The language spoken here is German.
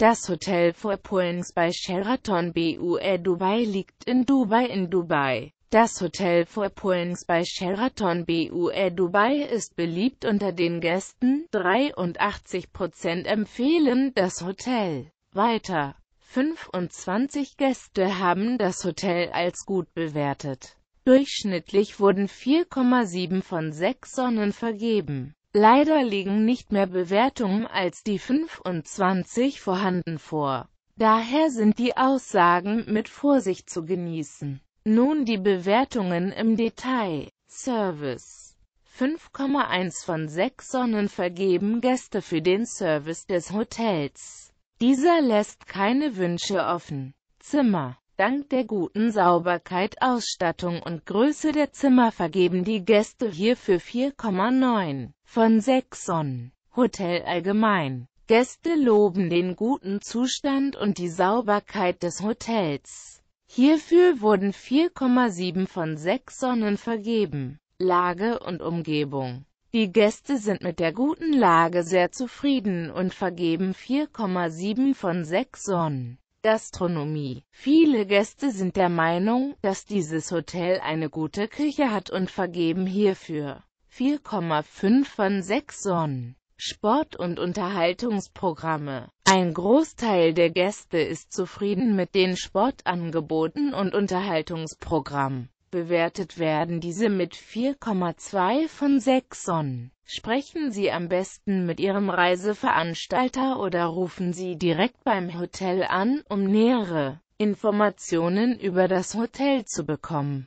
Das Hotel Four Points bei Sheraton BUE Dubai liegt in Dubai in Dubai. Das Hotel Four Points bei Sheraton BUE Dubai ist beliebt unter den Gästen, 83% empfehlen das Hotel. Weiter, 25 Gäste haben das Hotel als gut bewertet. Durchschnittlich wurden 4,7 von 6 Sonnen vergeben. Leider liegen nicht mehr Bewertungen als die 25 vorhanden vor. Daher sind die Aussagen mit Vorsicht zu genießen. Nun die Bewertungen im Detail. Service 5,1 von 6 Sonnen vergeben Gäste für den Service des Hotels. Dieser lässt keine Wünsche offen. Zimmer Dank der guten Sauberkeit, Ausstattung und Größe der Zimmer vergeben die Gäste hierfür 4,9 von Sexon. Hotel allgemein. Gäste loben den guten Zustand und die Sauberkeit des Hotels. Hierfür wurden 4,7 von 6 Sonnen vergeben. Lage und Umgebung Die Gäste sind mit der guten Lage sehr zufrieden und vergeben 4,7 von 6 Sonnen. Gastronomie Viele Gäste sind der Meinung, dass dieses Hotel eine gute Küche hat und vergeben hierfür 4,5 von 6 Sonnen. Sport- und Unterhaltungsprogramme. Ein Großteil der Gäste ist zufrieden mit den Sportangeboten und Unterhaltungsprogrammen. Bewertet werden diese mit 4,2 von 6 Sonnen. Sprechen Sie am besten mit Ihrem Reiseveranstalter oder rufen Sie direkt beim Hotel an, um nähere Informationen über das Hotel zu bekommen.